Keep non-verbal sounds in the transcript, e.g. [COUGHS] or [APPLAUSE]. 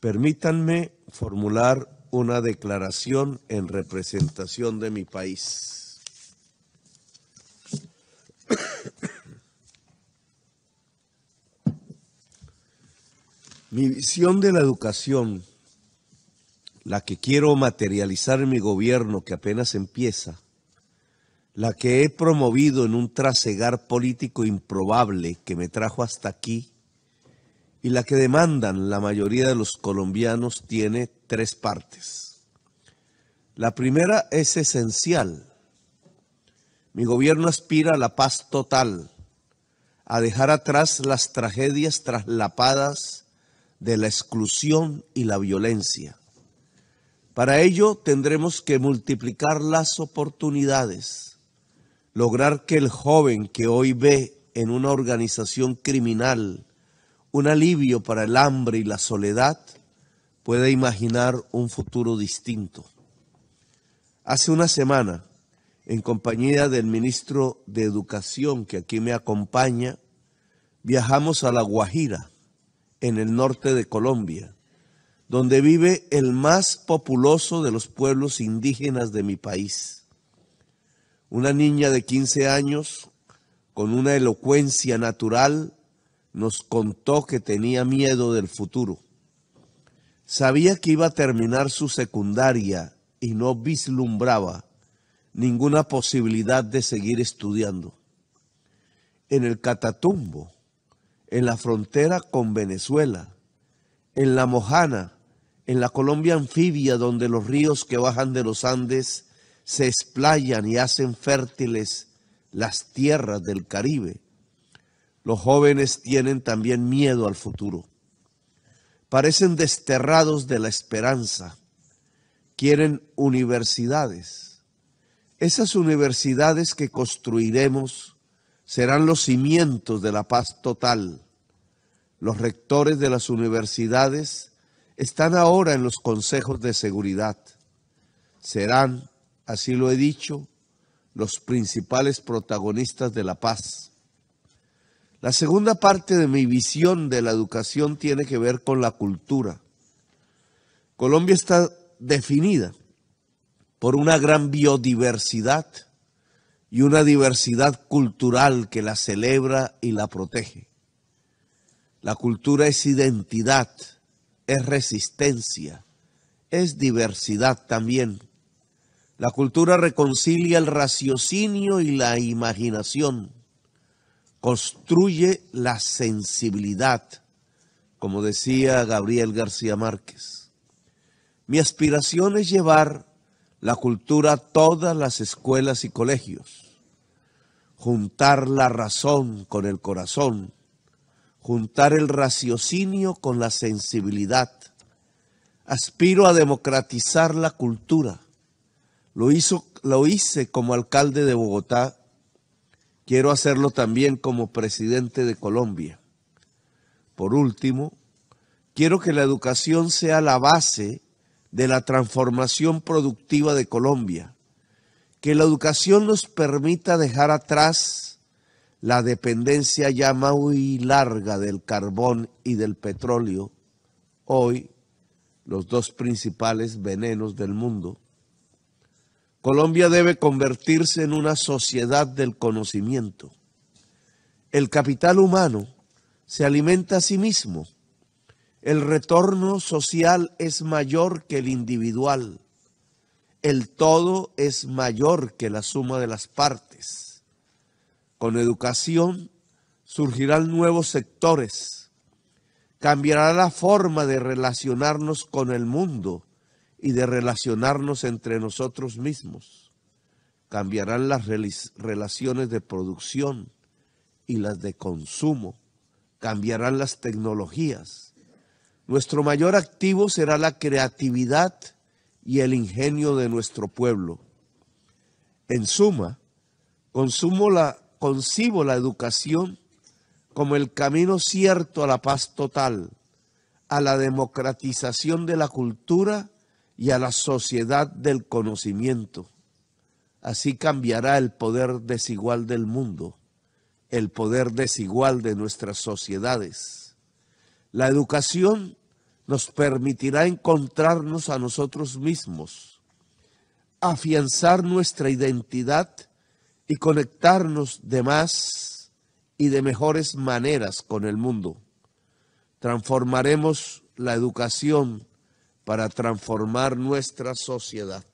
Permítanme formular una declaración en representación de mi país. [COUGHS] mi visión de la educación, la que quiero materializar en mi gobierno que apenas empieza, la que he promovido en un trasegar político improbable que me trajo hasta aquí y la que demandan la mayoría de los colombianos tiene tres partes. La primera es esencial. Mi gobierno aspira a la paz total, a dejar atrás las tragedias traslapadas de la exclusión y la violencia. Para ello tendremos que multiplicar las oportunidades, lograr que el joven que hoy ve en una organización criminal un alivio para el hambre y la soledad, puede imaginar un futuro distinto. Hace una semana, en compañía del ministro de Educación que aquí me acompaña, viajamos a La Guajira, en el norte de Colombia, donde vive el más populoso de los pueblos indígenas de mi país. Una niña de 15 años, con una elocuencia natural, nos contó que tenía miedo del futuro. Sabía que iba a terminar su secundaria y no vislumbraba ninguna posibilidad de seguir estudiando. En el Catatumbo, en la frontera con Venezuela, en la Mojana, en la Colombia anfibia donde los ríos que bajan de los Andes se explayan y hacen fértiles las tierras del Caribe los jóvenes tienen también miedo al futuro. Parecen desterrados de la esperanza. Quieren universidades. Esas universidades que construiremos serán los cimientos de la paz total. Los rectores de las universidades están ahora en los consejos de seguridad. Serán, así lo he dicho, los principales protagonistas de la paz la segunda parte de mi visión de la educación tiene que ver con la cultura. Colombia está definida por una gran biodiversidad y una diversidad cultural que la celebra y la protege. La cultura es identidad, es resistencia, es diversidad también. La cultura reconcilia el raciocinio y la imaginación construye la sensibilidad, como decía Gabriel García Márquez. Mi aspiración es llevar la cultura a todas las escuelas y colegios, juntar la razón con el corazón, juntar el raciocinio con la sensibilidad. Aspiro a democratizar la cultura. Lo, hizo, lo hice como alcalde de Bogotá Quiero hacerlo también como presidente de Colombia. Por último, quiero que la educación sea la base de la transformación productiva de Colombia, que la educación nos permita dejar atrás la dependencia ya muy larga del carbón y del petróleo, hoy los dos principales venenos del mundo Colombia debe convertirse en una sociedad del conocimiento. El capital humano se alimenta a sí mismo. El retorno social es mayor que el individual. El todo es mayor que la suma de las partes. Con educación surgirán nuevos sectores. Cambiará la forma de relacionarnos con el mundo y de relacionarnos entre nosotros mismos. Cambiarán las relaciones de producción y las de consumo. Cambiarán las tecnologías. Nuestro mayor activo será la creatividad y el ingenio de nuestro pueblo. En suma, concibo la educación como el camino cierto a la paz total, a la democratización de la cultura y a la sociedad del conocimiento. Así cambiará el poder desigual del mundo, el poder desigual de nuestras sociedades. La educación nos permitirá encontrarnos a nosotros mismos, afianzar nuestra identidad y conectarnos de más y de mejores maneras con el mundo. Transformaremos la educación para transformar nuestra sociedad.